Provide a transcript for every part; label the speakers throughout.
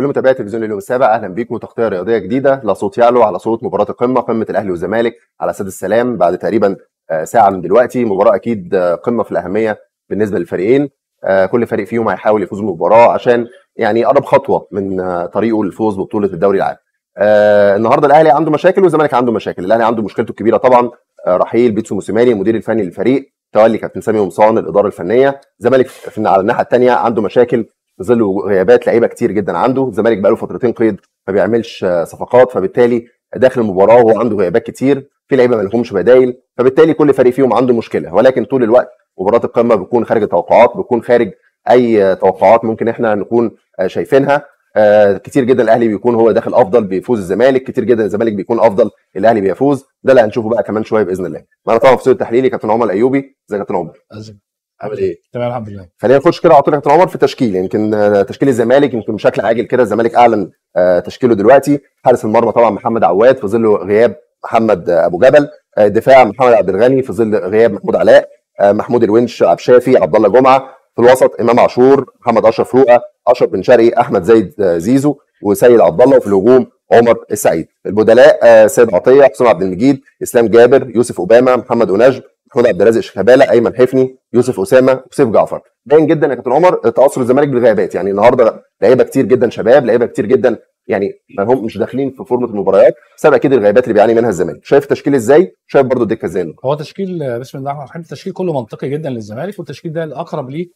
Speaker 1: كل متابعي تلفزيون اليوم السابع اهلا بيكم تغطيه رياضيه جديده لا صوت يعلو على صوت مباراه القمه قمه الاهلي والزمالك على سد السلام بعد تقريبا آه، ساعه من دلوقتي مباراه اكيد آه، قمه في الاهميه بالنسبه للفريقين آه، كل فريق فيهم هيحاول يفوز بالمباراه عشان يعني يقرب خطوه من طريقه للفوز ببطوله الدوري العام النهارده الاهلي عنده مشاكل والزمالك عنده مشاكل الاهلي عنده مشكلته الكبيره طبعا رحيل بيتسو موسيماني المدير الفني للفريق تولي كابتن سامي ومصان الاداره الفنيه الزمالك على الناحيه الثانيه عنده مشاكل في ظل غيابات لعيبه كتير جدا عنده الزمالك بقى له فترتين قيد ما بيعملش آه، صفقات فبالتالي داخل المباراه وهو عنده غيابات كتير في لعيبه ما لهمش بدايل فبالتالي كل فريق فيهم عنده مشكله ولكن طول الوقت مباراه القمه بتكون خارج التوقعات بتكون خارج اي آه، توقعات ممكن احنا نكون آه، شايفينها كتير جدا الاهلي بيكون هو داخل افضل بيفوز الزمالك كتير جدا الزمالك بيكون افضل الاهلي بيفوز ده اللي هنشوفه بقى كمان شويه باذن الله انا طبعا في استوديو تحليلي كابتن عمر الايوبي ازيك يا كابتن عمر عامل ايه؟ تمام الحمد لله خلينا نخش كده على طول يا عمر في تشكيل يمكن يعني آه، تشكيل الزمالك يمكن بشكل عاجل كده الزمالك اعلن آه، تشكيله دلوقتي حارس المرمى طبعا محمد عواد في ظل غياب محمد آه، ابو جبل دفاع محمد عبد الغني في ظل غياب محمود علاء محمود الونش عبد الشافي عبد الله جمعه في الوسط امام عاشور محمد اشرف رؤى اشرف بن شرقي احمد زيد زيزو وسيد عبد الله وفي الهجوم عمر السعيد البدلاء سيد عطيه حسام عبد المجيد اسلام جابر يوسف اوباما محمد ونجم محمود عبد الرازق شيكابالا ايمن حفني يوسف اسامه وسيف جعفر باين جدا يا كابتن عمر آه، تاثر الزمالك بالغيابات يعني النهارده لعيبه كتير جدا شباب لعيبه كتير جدا يعني ما هم مش داخلين في فورمه المباريات سبب اكيد الغيابات اللي بيعاني منها الزمالك شايف التشكيل ازاي شايف برضو الدكه ازاي
Speaker 2: هو تشكيل آه، بسم الله الرحمن الرحيم التشكيل كله منطقي جدا للزمالك والتشكيل ده الاقرب ليه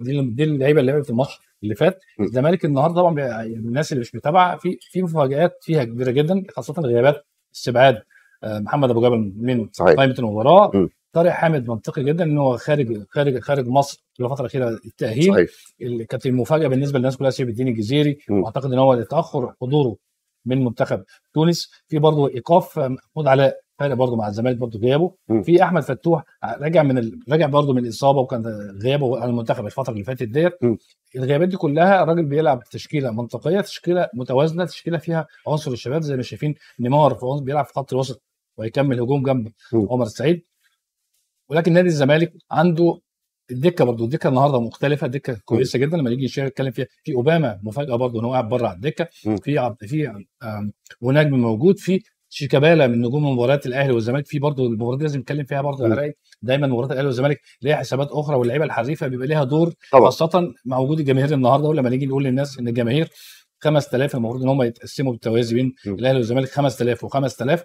Speaker 2: دي اللعيبه اللي لعبت في الماتش اللي فات الزمالك النهارده طبعا يعني الناس اللي مش متابعه في في مفاجات فيها كبيره جدا خاصه الغيابات استبعاد آه، محمد ابو جبل من قائمه المباراه طارق حامد منطقي جدا ان هو خارج خارج خارج مصر في الفتره الاخيره التاهيل صحيح. اللي كانت المفاجاه بالنسبه للناس كلها سيف الدين الجزيري واعتقد ان هو تاخر حضوره من منتخب تونس في برضه ايقاف محمود علاء فارق برضه مع الزمالك برضه غيابه في احمد فتوح آه، رجع من ال... رجع برضه من الاصابه وكان غيابه عن المنتخب الفتره اللي فاتت ديت الغيابات دي كلها الراجل بيلعب تشكيله منطقيه تشكيله متوازنه تشكيله فيها عنصر الشباب زي ما شايفين نيمار بيلعب في خط الوسط وهيكمل هجوم جنب عمر السعيد ولكن نادي الزمالك عنده الدكه برضه الدكه النهارده مختلفه دكه كويسه جدا لما نيجي نتكلم فيها في اوباما مفاجاه برضه ان هو قاعد بره على الدكه في عبد في ونجم موجود في شيكابالا من نجوم مباريات الاهلي والزمالك في برضه المباراه دي لازم نتكلم فيها برضه يا دايما مباراه الاهلي والزمالك ليها حسابات اخرى واللعيبه الحريفه بيبقى ليها دور طبعا. خاصه مع وجود الجماهير النهارده ولما نيجي نقول للناس ان الجماهير 5000 المفروض ان هم يتقسموا بالتوازي بين الاهلي والزمالك 5000 و5000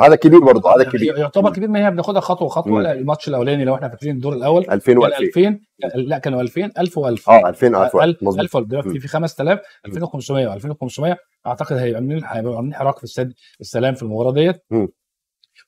Speaker 2: هذا كبير برضه هذا يعني كبير يعتبر كبير ما هي بناخدها خطوه خطوه الماتش الاولاني لو احنا فاكرين الدور الاول 2000 و2000 لا كانوا 2000 1000 و1000 اه 2000 1000 مظبوط 1000 دلوقتي في 5000 2500 و2500 اعتقد هيبقى عاملين عاملين حراك في السد السلام في المباراه ديت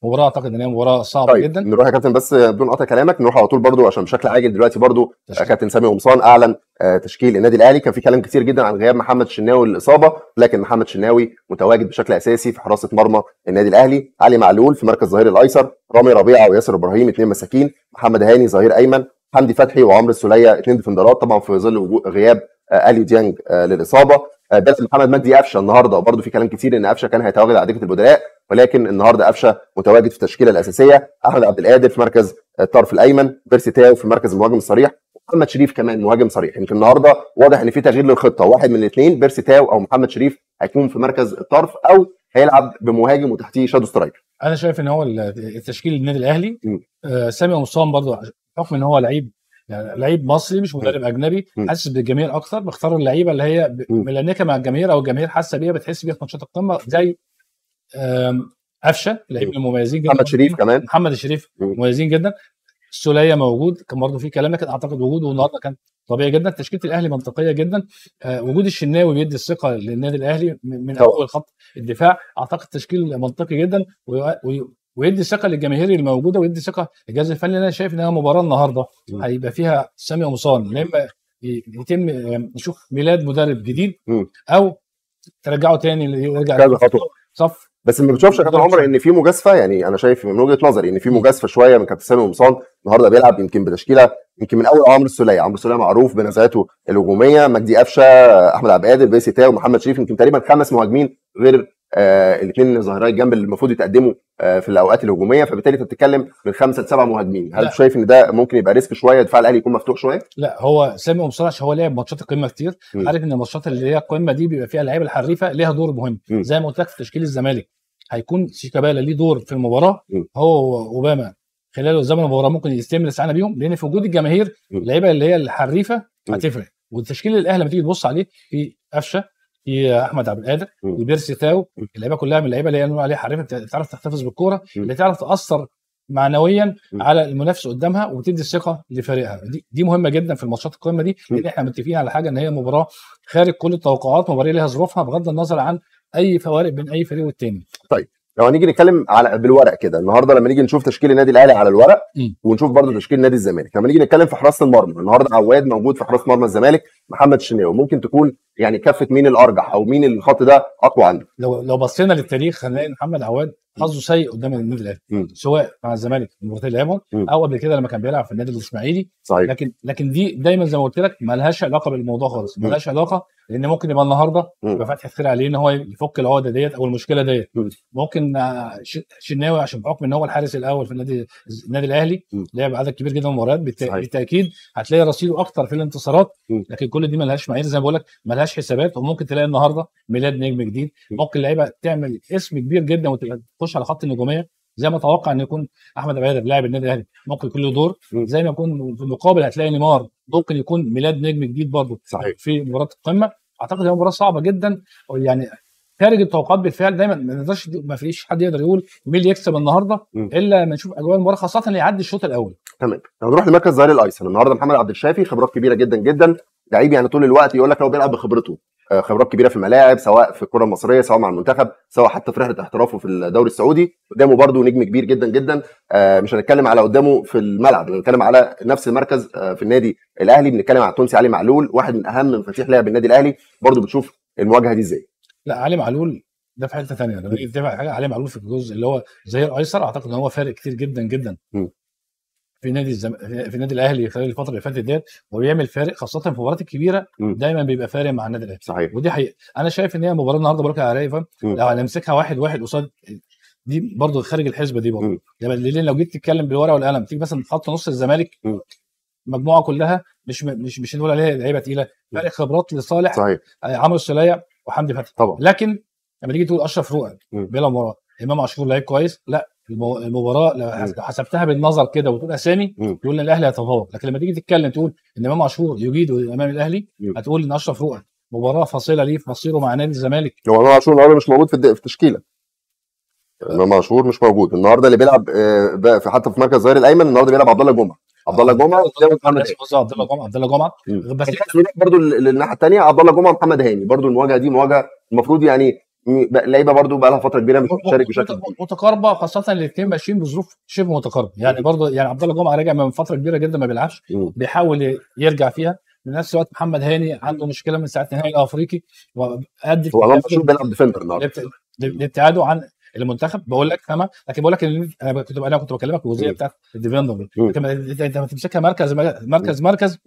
Speaker 2: مباراه اعتقد ان هي مباراه صعبه طيب. جدا
Speaker 1: نروح يا كابتن بس بدون قطع كلامك نروح على طول برضو عشان بشكل عاجل دلوقتي برضو آه، تشكيل. كابتن سامي قمصان اعلن آه، تشكيل النادي الاهلي كان في كلام كتير جدا عن غياب محمد شناوي للاصابه لكن محمد شناوي متواجد بشكل اساسي في حراسه مرمى النادي الاهلي علي معلول في مركز ظهير الايسر رامي ربيعه وياسر ابراهيم اثنين مساكين محمد هاني ظهير ايمن حمدي فتحي وعمرو السوليه اثنين ديفندرات طبعا في ظل غياب آه، اليو ديانج للاصابه بس محمد مجدي قفشه النهارده برضه في كلام كتير ان قفشه كان هيتواجد على دكه البدلاء ولكن النهارده قفشه متواجد في التشكيله الاساسيه احمد عبد القادر في مركز الطرف الايمن بيرسي تاو في مركز المهاجم الصريح محمد شريف كمان مهاجم صريح يمكن النهارده واضح ان في تغيير للخطه واحد من الاثنين بيرسي تاو او محمد شريف هيكون في مركز الطرف او هيلعب بمهاجم وتحتيه شادو سترايكر
Speaker 2: انا شايف ان هو التشكيل النادي الاهلي آه، سامي عصام برضو بحكم ان هو لعيب يعني لعيب مصري مش مدرب اجنبي حاسس بالجماهير اكتر بختار اللعيبه اللي هي ملانكه مع الجماهير او الجماهير حاسه بيها بتحس بيها في ماتشات القمه زي قفشه لعيبه أيوه. مميزين جدا محمد شريف كمان محمد الشريف مميزين جدا سوليه موجود كان برضه في كلام لكن اعتقد وجوده النهارده كان طبيعي جدا تشكيله الاهلي منطقيه جدا آه، وجود الشناوي بيدي الثقه للنادي الاهلي من طبعا. اول خط الدفاع اعتقد تشكيل منطقي جدا ويدي ثقه للجماهير الموجوده ويدي ثقه للجهاز الفني انا شايف انها مباراه النهارده هيبقى فيها سامي ومصان لما يتم نشوف ميلاد مدرب جديد او ترجعه تاني يرجع خطوه صف
Speaker 1: بس ما بتشوفش يا كابتن عمر ان في مجازفه يعني انا شايف من وجهه نظري ان في مجازفه شويه من كابتن سامي ومصان النهارده بيلعب يمكن بتشكيله يمكن من اول عمرو السوليه عمرو السوليه معروف بنزعته الهجوميه مجدي قفشه احمد عبد القادر بيسي تاو محمد شريف يمكن تقريبا خمس مهاجمين غير آه، الاثنين اللي ظاهري الجنب اللي المفروض يتقدموا آه، في الاوقات الهجوميه فبالتالي انت بتتكلم من خمسه لسبعه مهاجمين هل لا. شايف ان ده ممكن يبقى ريسك شويه دفاع الاهلي يكون مفتوح شويه
Speaker 2: لا هو سامي ابو هو لعب ماتشات القمه كتير م. عارف ان الماتشات اللي هي القمه دي بيبقى فيها اللعيبه الحريفه ليها دور مهم م. زي ما قلت لك في تشكيل الزمالك هيكون شيكابالا ليه دور في المباراه م. هو واوباما خلال الزمن المباراه ممكن يستلم الاستعانه بيهم لان في وجود الجماهير اللعيبه اللي هي الحريفه هتفرق والتشكيل الاهلي لما تيجي تبص عليه في قفشه في احمد عبد القادر في بيرسي تاو اللعيبه كلها من اللعيبه اللي هي عليها حريفه بتعرف تحتفظ بالكوره اللي تعرف تاثر معنويا على المنافس قدامها وبتدي الثقه لفريقها دي, دي مهمه جدا في الماتشات القمه دي لان احنا متفقين على حاجه ان هي مباراه خارج كل التوقعات مباراه ليها ظروفها بغض النظر عن اي فوارق بين اي فريق والتاني طيب
Speaker 1: لو هنيجي نتكلم على بالورق كده النهارده لما نيجي نشوف تشكيل النادي الاهلي على الورق ونشوف برضه تشكيل نادي الزمالك لما نيجي نتكلم في حراسه المرمى النهارده عواد موجود في حراسه مرمى الزمالك محمد الشناوي ممكن تكون يعني كفه مين الارجح او مين الخط ده اقوى عنده
Speaker 2: لو لو بصينا للتاريخ هنلاقي محمد عواد حظه سيء قدام النادي الاهلي سواء مع الزمالك مباراه الهلال او قبل كده لما كان بيلعب في النادي الاسماعيلي صحيح لكن لكن دي دايما زي ما قلت لك مالهاش علاقه بالموضوع خالص مالهاش علاقه لان ممكن يبقى النهارده يبقى فتحي خير عليه ان هو يفك العقده ديت او المشكله ديت ممكن آه، شناوي عشان بحكم ان هو الحارس الاول في النادي النادي الاهلي لعب عدد كبير جدا من المباريات بالتاكيد هتلاقي رصيده اكتر في الانتصارات لكن كل دي ملهاش معايير زي ما بقول لك ملهاش حسابات وممكن تلاقي النهارده ميلاد نجم جديد ممكن لعيبه تعمل اسم كبير جدا وتخش على خط النجوميه زي ما اتوقع ان يكون احمد ابو هيدر لاعب النادي الاهلي ممكن يكون له دور زي ما يكون في المقابل هتلاقي نيمار ممكن يكون ميلاد نجم جديد برضه صحيح في مباراه القمه اعتقد هي مباراه صعبه جدا يعني خارج التوقعات بالفعل دايما ما نقدرش ما فيش حد يقدر يقول مين اللي يكسب النهارده الا ما نشوف اجواء المباراه خاصه اللي يعدي الشوط الاول تمام
Speaker 1: لو نروح لمركز ظهير الايسر النهارده محمد عبد الشافي خبرات كبيره جدا جدا لعيب يعني طول الوقت يقول لك هو بيلعب بخبرته آه، خبرات كبيره في الملاعب سواء في الكره المصريه سواء مع المنتخب سواء حتى في رحله احترافه في الدوري السعودي قدامه برده نجم كبير جدا جدا آه، مش هنتكلم على قدامه في الملعب هنتكلم على نفس المركز آه، في النادي الاهلي بنتكلم على التونسي علي معلول واحد من اهم مفاتيح لاعب النادي الاهلي برده بتشوف المواجهه دي ازاي
Speaker 2: لا علي معلول ده في حته ثانيه ده حاجه علي معلول في الجزء اللي هو زي الايسر اعتقد ان هو فارق كتير جدا جدا في نادي الزم... في نادي الاهلي خلال الفتره اللي فاتت ديت وبيعمل فارق خاصه في المباريات الكبيره دايما بيبقى فارق مع النادي الاهلي صحيح ودي حقيقه انا شايف ان هي مباراه النهارده بركه عرايفه لو هنمسكها واحد واحد قصاد دي برضه خارج الحسبه دي برضه يعني لان لو جيت تتكلم بالورقه والقلم تيجي مثلا خط نص الزمالك مجموعه كلها مش مش مش نقول عليها لعيبه تقيله فارق خبرات لصالح صحيح آه، عمرو السلايع وحمدي فتحي طبعا لكن لما تيجي تقول اشرف رؤى بلا مباراه امام عاشور لعيب كويس لا المباراه لو حسبتها بالنظر كده وتقول اسامي تقول ان الاهلي هيتفوق لكن لما تيجي تتكلم تقول ان امام عاشور يجيد امام الاهلي هتقول ان اشرف رؤى مباراه فاصله ليه في مصيره مع نادي الزمالك
Speaker 1: هو امام عاشور النهارده مش موجود في, التشكيله امام عاشور مش موجود النهارده اللي بيلعب آه، في حتى في مركز ظهير الايمن النهارده بيلعب عبد الله جمعه عبد الله جمعه عبد
Speaker 2: الله جمعه عبد الله جمعه
Speaker 1: بس برضه للناحيه الثانيه عبد الله جمعه محمد هاني برضه المواجهه دي مواجهه المفروض يعني لعيبه برضو بقى لها فتره كبيره مش بتشارك بشكل
Speaker 2: متقاربه خاصه الاثنين ماشيين بظروف شبه متقاربه يعني برضو يعني عبد الله جمعه راجع من فتره كبيره جدا ما بيلعبش بيحاول يرجع فيها في نفس الوقت محمد هاني عنده مشكله من ساعه النهائي الافريقي وقد هو امام شوف بيلعب
Speaker 1: ديفندر النهارده
Speaker 2: لابتعاده عن المنتخب بقول لك تمام لكن بقول لك انا كنت انا كنت بكلمك الوظيفه بتاعت الديفندر لكن انت ما تمسكها مركز مركز مركز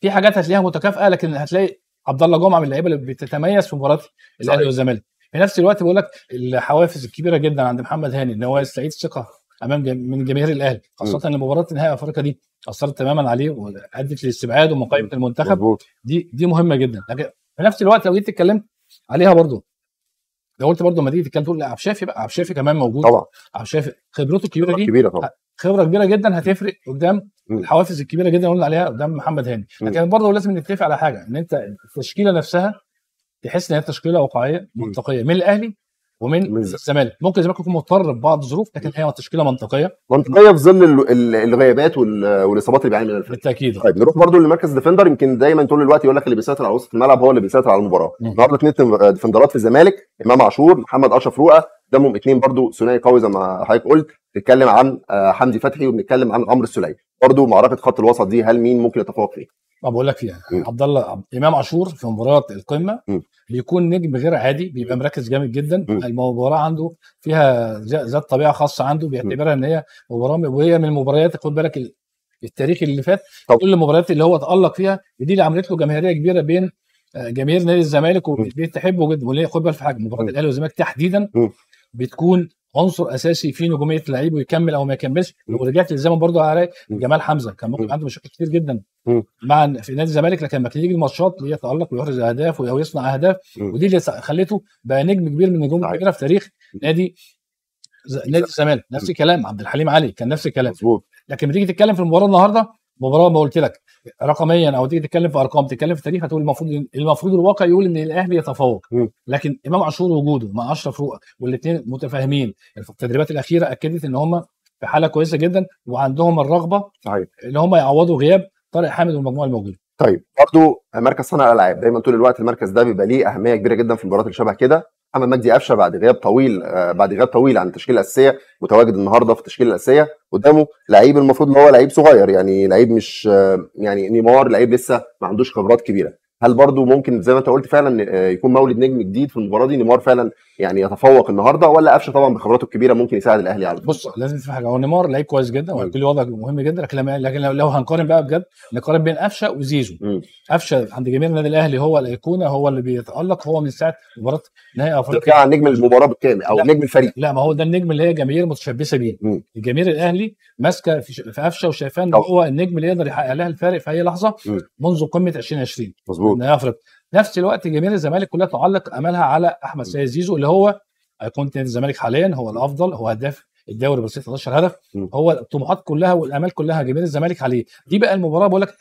Speaker 2: في حاجات هتلاقيها متكافئه لكن هتلاقي عبد الله جمعه من اللعيبه اللي بتتميز في مباراه الاهلي والزمالك في نفس الوقت بقول لك الحوافز الكبيره جدا عند محمد هاني ان هو يستعيد الثقه امام جم... من جماهير الاهلي خاصه ان مباراه نهائي افريقيا دي اثرت تماما عليه وادت لاستبعاد ومقايمه المنتخب دي دي مهمه جدا لكن في نفس الوقت لو جيت اتكلمت عليها برضه لو قلت برضه ما تيجي تتكلم تقول عبد الشافي بقى عبد الشافي كمان موجود طبعا عبد الشافي خبرته الكبيره دي كبيره طبعا خبره كبيره جدا هتفرق قدام الحوافز الكبيره جدا اللي قلنا عليها قدام محمد هاني لكن برضه لازم نتفق على حاجه ان انت التشكيله نفسها تحس ان هي تشكيله واقعيه منطقيه من الاهلي ومن الزمالك ممكن الزمالك يكون مضطر ببعض الظروف لكن هي تشكيله منطقيه منطقيه في
Speaker 1: ظل الغيابات والاصابات اللي بيعاني منها بالتاكيد طيب نروح برضه لمركز ديفندر يمكن دايما طول الوقت يقول لك اللي بيسيطر على وسط الملعب هو اللي بيسيطر على المباراه النهارده اثنين ديفندرات آه، في الزمالك امام عاشور محمد اشرف رؤى قدامهم اثنين برضه ثنائي قوي زي ما حضرتك قلت بنتكلم عن آه، حمدي فتحي وبنتكلم عن عمرو السوليه برضه معركه خط الوسط دي هل مين ممكن يتفوق فيه؟
Speaker 2: ما بقول لك فيها عبد الله امام عاشور في مباراه القمه بيكون نجم غير عادي بيبقى مركز جامد جدا المباراه عنده فيها ذات طبيعه خاصه عنده بيعتبرها ان هي مباراه وهي من المباريات خد بالك التاريخ اللي فات طب. كل المباريات اللي هو تالق فيها ودي اللي عملت له جماهيريه كبيره بين آه، جماهير نادي الزمالك وبتحبه جدا وليه خد بالك في حاجه مباراه الاهلي والزمالك تحديدا بتكون عنصر اساسي في نجوميه اللعيب ويكمل او ما يكملش لو رجعت للزمن برضه على جمال حمزه كان ممكن عنده مشاكل كتير جدا مع في نادي الزمالك لكن لما كان يجي الماتشات يتالق ويحرز اهداف او يصنع اهداف ودي اللي خليته بقى نجم كبير من نجوم كبيره في تاريخ نادي نادي الزمالك نفس الكلام عبد الحليم علي كان نفس الكلام مظبوط لكن تيجي تتكلم في المباراه النهارده مباراه ما قلت لك رقميا او تيجي تتكلم في ارقام تتكلم في تاريخ هتقول المفروض المفروض الواقع يقول ان الاهلي يتفوق لكن امام عاشور وجوده مع اشرف والاثنين متفاهمين التدريبات الاخيره اكدت ان هم في حاله كويسه جدا وعندهم الرغبه صحيح ان هم يعوضوا غياب طارق حامد والمجموعه الموجوده طيب
Speaker 1: برضه مركز صنع الالعاب دايما طول الوقت المركز ده بيبقى ليه اهميه كبيره جدا في المباريات اللي شبه كده محمد مجدي قفشه بعد غياب طويل آه، بعد غياب طويل عن التشكيله الاساسيه متواجد النهارده في التشكيله الاساسيه قدامه لعيب المفروض ان هو لعيب صغير يعني لعيب مش آه، يعني نيمار لعيب لسه ما عندوش خبرات كبيره هل برضو ممكن زي ما انت قلت فعلا آه، يكون مولد نجم جديد في المباراه دي نيمار فعلا يعني يتفوق النهارده ولا قفشه طبعا بخبراته الكبيره ممكن يساعد الاهلي على
Speaker 2: بص لازم تفهم حاجه هو نيمار لعيب كويس جدا وكل وضع مهم جدا لكن لكن لو هنقارن بقى بجد نقارن بين قفشه وزيزو قفشه عند جميع النادي الاهلي هو الايقونه هو اللي بيتالق هو من ساعه مباراه نهائي افريقيا عن نجم المباراه بالكامل او لا. نجم الفريق لا ما هو ده النجم اللي هي جماهير متشبثه بيه الجماهير الاهلي ماسكه في, في قفشه وشايفاه ان هو النجم اللي يقدر يحقق لها الفارق في اي لحظه منذ قمه 2020 مظبوط نهائي افريقيا نفس الوقت جماهير الزمالك كلها تعلق املها على احمد سيد زيزو اللي هو ايقونه نادي الزمالك حاليا هو الافضل هو هداف الدوري بس 13 هدف هو الطموحات كلها والامال كلها جماهير الزمالك عليه دي بقى المباراه بقول لك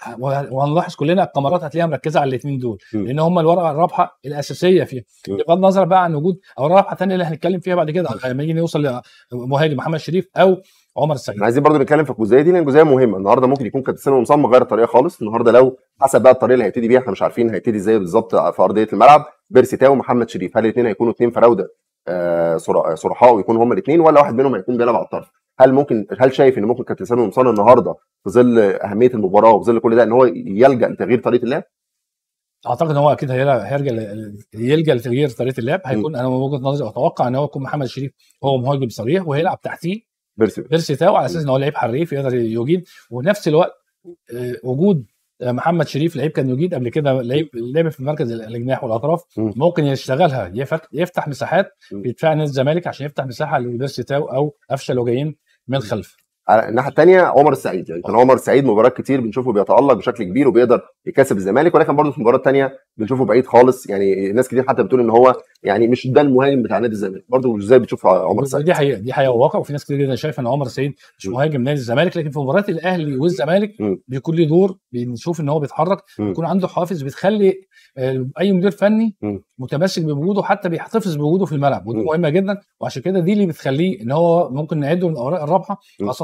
Speaker 2: وهنلاحظ كلنا الكاميرات هتلاقيها مركزه على الاثنين دول لان هم الورقه الرابحه الاساسيه فيها بغض النظر بقى عن وجود او رابحه ثانيه اللي هنتكلم فيها بعد كده لما نيجي نوصل لمهاجم محمد شريف او عمر السعيد احنا عايزين برضه
Speaker 1: نتكلم في الجزئيه دي لان الجزئيه مهمه النهارده ممكن يكون كابتن سامي مصمم مغير الطريقه خالص النهارده لو حسب بقى الطريقه اللي هيبتدي بيها احنا مش عارفين هيبتدي ازاي بالظبط في ارضيه الملعب بيرسي تاو ومحمد شريف هل الاثنين هيكونوا اثنين فراوده آه، آه، صرحاء ويكونوا هم الاثنين ولا واحد منهم هيكون بيلعب على الطرف هل ممكن هل شايف ان ممكن كابتن سامي مصمم النهارده في ظل اهميه المباراه وفي ظل كل ده ان هو يلجا لتغيير طريقه اللعب؟
Speaker 2: اعتقد ان هو اكيد هيرجع يلجا لتغيير طريقه اللعب هيكون انا من وجهه نظري اتوقع ان هو يكون محمد شريف هو مهاجم صريح وهيلعب تحتيه بيرسي تاو على اساس ان هو لعيب حريف يقدر يجيد وفي نفس الوقت آه، وجود آه، محمد شريف لعيب كان يجيد قبل كده لعيب لعب في مركز الجناح والاطراف ممكن يشتغلها يفتح مساحات بيدفع دفاع نادي الزمالك عشان يفتح مساحه لبيرسي تاو او قفشه لو جايين من الخلف على
Speaker 1: الناحيه الثانيه عمر السعيد يعني كان عمر السعيد مباريات كتير بنشوفه بيتالق بشكل كبير وبيقدر يكسب الزمالك ولكن برضه في المباراه الثانيه بنشوفه بعيد خالص يعني ناس كتير حتى بتقول ان هو يعني مش ده المهاجم بتاع نادي الزمالك برضه ازاي بتشوف عمر السعيد دي
Speaker 2: حقيقه دي حقيقه وواقع وفي ناس كتير جدا شايفه ان عمر السعيد مش مهاجم نادي الزمالك لكن في مباريات الاهلي والزمالك بيكون له دور بنشوف ان هو بيتحرك بيكون عنده حوافز بتخلي آه، اي مدير فني متمسك بوجوده حتى بيحتفظ بوجوده في الملعب ودي مهمه جدا وعشان كده دي اللي بتخليه ان هو ممكن نعده من الاوراق الرابحه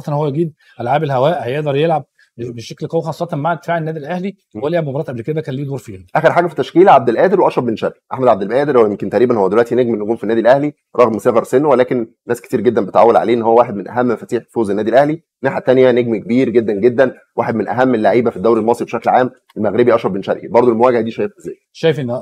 Speaker 2: ان هو يجيد العاب الهواء هيقدر يلعب بشكل قوي خاصه مع دفاع النادي الاهلي هو لعب مباراه قبل كده كان ليه دور فيها
Speaker 1: اخر حاجه في التشكيله عبد القادر واشرف بن شرقي احمد عبد القادر هو يمكن تقريبا هو دلوقتي نجم النجوم في النادي الاهلي رغم صغر سنه ولكن ناس كتير جدا بتعول عليه ان هو واحد من اهم مفاتيح فوز النادي الاهلي الناحيه الثانيه نجم كبير جدا جدا واحد من اهم اللعيبه في الدوري المصري بشكل عام المغربي اشرف بن شرقي برضه المواجهه دي شايفها ازاي
Speaker 2: شايف ان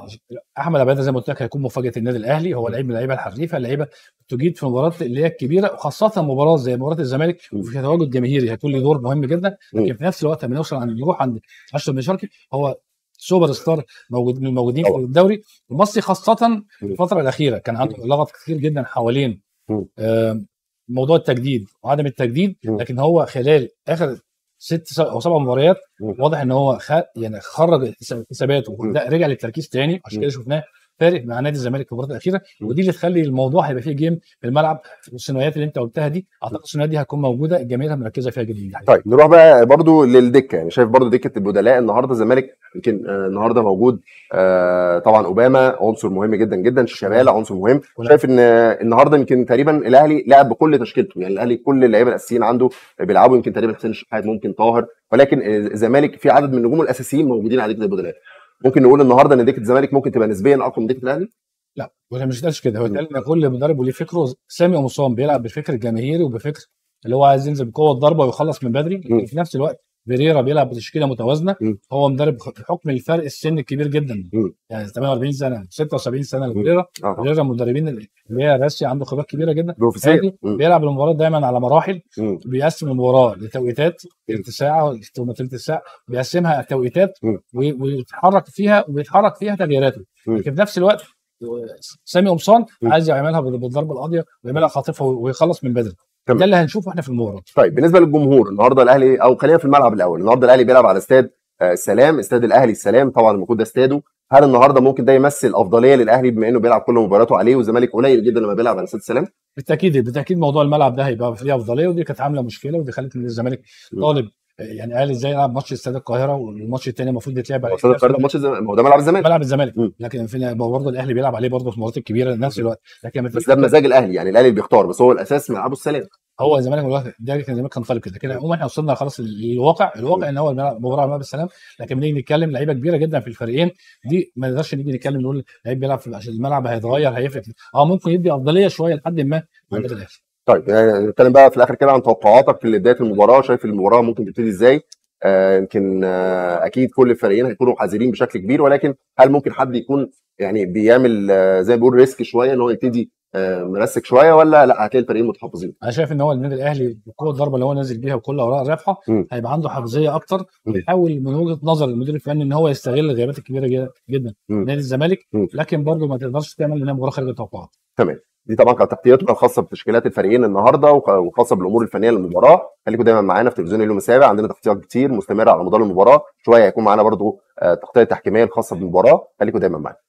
Speaker 2: احمد عباده زي ما قلت لك هيكون مفاجاه النادي الاهلي هو لعيب من اللعيبه الحريفه اللعيبه تجيد في مباراه اللي هي الكبيره وخاصه مباراه زي مباراه الزمالك وفي تواجد جماهيري هيكون له دور مهم جدا لكن في نفس الوقت لما نوصل عن نروح عند اشرف بن شرقي هو سوبر ستار موجود من الموجودين في الدوري المصري خاصه الفتره الاخيره كان عنده لغط كثير جدا حوالين آه، موضوع التجديد وعدم التجديد لكن هو خلال اخر ست او سبع مباريات واضح ان هو خ... يعني خرج حساباته رجع للتركيز تاني عشان كده شفناه فارق مع نادي الزمالك في المباريات الاخيره ودي اللي تخلي الموضوع هيبقى فيه جيم في الملعب السيناريوهات اللي انت قلتها دي اعتقد السيناريوهات دي هتكون موجوده الجماهير مركزه فيها جدا يعني
Speaker 1: طيب نروح بقى برضو للدكه يعني شايف برضو دكه البدلاء النهارده الزمالك يمكن آه، النهارده موجود آه طبعا اوباما عنصر مهم جدا جدا شمال عنصر مهم شايف ان آه، النهارده يمكن تقريبا الاهلي لعب بكل تشكيلته يعني الاهلي كل اللعيبه الاساسيين عنده بيلعبوا يمكن تقريبا حسين الشحات ممكن طاهر ولكن آه، الزمالك في عدد من النجوم الاساسيين موجودين على دكه البدلاء ممكن نقول النهارده ان دكه الزمالك ممكن تبقى نسبيا اقوى من دكه الاهلي؟
Speaker 2: لا ولا مش قالش كده هو قال ان كل مدرب وليه فكره سامي مصام بيلعب بفكر جماهيري وبفكر اللي هو عايز ينزل بقوه الضربه ويخلص من بدري لكن في نفس الوقت فيريرا بيلعب بتشكيله متوازنه م. هو مدرب بحكم الفرق السن الكبير جدا م. يعني 48 سنه 76 سنه لفيريرا فيريرا المدربين اللي هي راسي عنده خبرات كبيره جدا بيلعب المباراه دايما على مراحل م. بيقسم المباراه لتوقيتات تلت ساعه ثم تلت ساعه بيقسمها توقيتات ويتحرك فيها وبيتحرك فيها تغييراته لكن في نفس الوقت سامي قمصان عايز يعملها بالضربه القاضيه ويعملها خاطفه ويخلص من بدري تمام. ده اللي هنشوفه احنا في المباراه طيب بالنسبه للجمهور
Speaker 1: النهارده الاهلي او خلينا في الملعب الاول النهارده الاهلي بيلعب على استاد آه، السلام استاد الاهلي السلام طبعا المفروض ده استاده هل النهارده ممكن ده يمثل افضليه للاهلي بما انه بيلعب كل مباراته عليه والزمالك قليل جدا لما بيلعب على استاد السلام
Speaker 2: بالتاكيد بالتاكيد موضوع الملعب ده هيبقى فيه افضليه ودي كانت عامله مشكله ودي خلت الزمالك طالب يعني قال ازاي يلعب ماتش استاد القاهره والماتش الثاني المفروض يتلعب على استاد القاهره ماتش ما هو ده ملعب الزمالك ملعب الزمالك لكن لكن برضه الاهلي بيلعب عليه برضه في المباريات الكبيره نفس الوقت لكن بس ده بمزاج
Speaker 1: الاهلي يعني الاهلي بيختار بس هو الاساس ملعبه السلام
Speaker 2: هو الزمالك والوقت ده كان الزمالك كان طالب كده كده عموما احنا وصلنا خلاص للواقع الواقع ان هو مباراه على ملعب السلام لكن بنيجي نتكلم لعيبه كبيره جدا في الفريقين دي ما نقدرش نيجي نتكلم نقول لعيب بيلعب في الملعب هيتغير هيفرق اه ممكن يدي افضليه شويه لحد ما عند الاهلي
Speaker 1: طيب آه، نتكلم بقى في الاخر كده عن توقعاتك لبدايه المباراه شايف المباراه ممكن تبتدي ازاي آه، يمكن آه آه اكيد كل الفريقين هيكونوا حذرين بشكل كبير ولكن هل ممكن حد يكون يعني بيعمل آه زي ما بيقول ريسك شويه ان هو يبتدي آه، مرسك شويه ولا لا هتلاقي الفريقين متحفظين؟
Speaker 2: انا شايف ان هو النادي الاهلي بقوه الضربه اللي هو نازل بيها وكل اوراق الرابحه هيبقى عنده حافظيه اكتر بيحاول من وجهه نظر المدير الفني ان هو يستغل الغيابات الكبيره جدا نادي الزمالك لكن برضه ما تقدرش تعمل انها مباراه خارج التوقعات.
Speaker 1: تمام دي طبعا كانت تغطيتنا الخاصه بتشكيلات الفريقين النهارده وخاصه بالامور الفنيه للمباراه خليكم دايما معانا في تلفزيون اليوم السابع عندنا تغطيات كتير مستمره على مدار المباراه شويه هيكون معانا برضو آه، تغطيه تحكيميه
Speaker 2: الخاصه بالمباراه خليكم دايما معانا